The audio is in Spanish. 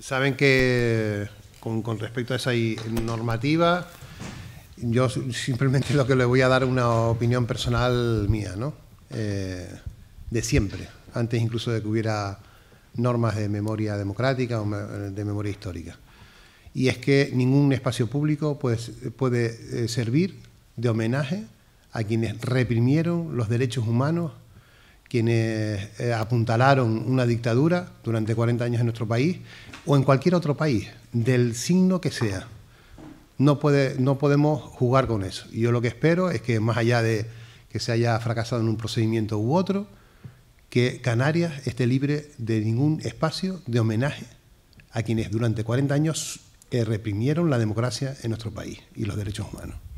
saben que con, respecto a esa normativa, yo simplemente lo que le voy a dar una opinión personal mía, ¿no? Eh, de siempre, antes incluso de que hubiera normas de memoria democrática o de memoria histórica. Y es que ningún espacio público puede eh, servir de homenaje a quienes reprimieron los derechos humanos quienes eh, apuntalaron una dictadura durante 40 años en nuestro país o en cualquier otro país, del signo que sea. No, puede, no podemos jugar con eso. Y yo lo que espero es que más allá de que se haya fracasado en un procedimiento u otro, que Canarias esté libre de ningún espacio de homenaje a quienes durante 40 años eh, reprimieron la democracia en nuestro país y los derechos humanos.